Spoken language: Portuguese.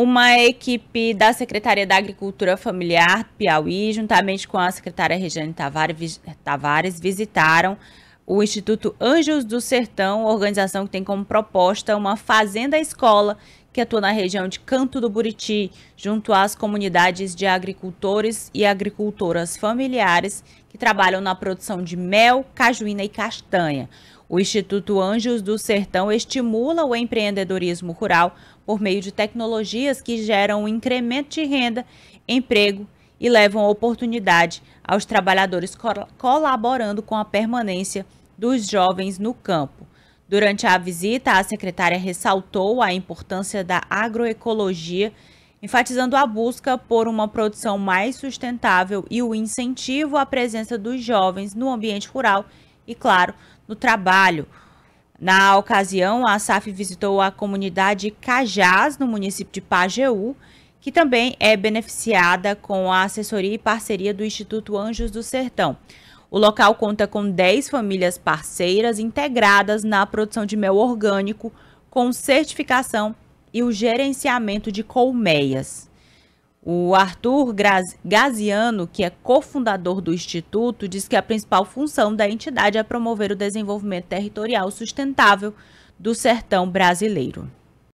Uma equipe da Secretaria da Agricultura Familiar Piauí, juntamente com a secretária Regiane Tavares, visitaram o Instituto Anjos do Sertão, organização que tem como proposta uma fazenda-escola que atua na região de Canto do Buriti, junto às comunidades de agricultores e agricultoras familiares que trabalham na produção de mel, cajuína e castanha. O Instituto Anjos do Sertão estimula o empreendedorismo rural por meio de tecnologias que geram um incremento de renda, emprego e levam oportunidade aos trabalhadores colaborando com a permanência dos jovens no campo. Durante a visita, a secretária ressaltou a importância da agroecologia, enfatizando a busca por uma produção mais sustentável e o incentivo à presença dos jovens no ambiente rural e, claro, no trabalho. Na ocasião, a SAF visitou a comunidade Cajás, no município de Pajeú, que também é beneficiada com a assessoria e parceria do Instituto Anjos do Sertão. O local conta com 10 famílias parceiras integradas na produção de mel orgânico, com certificação e o gerenciamento de colmeias. O Arthur Gaziano, que é cofundador do Instituto, diz que a principal função da entidade é promover o desenvolvimento territorial sustentável do sertão brasileiro.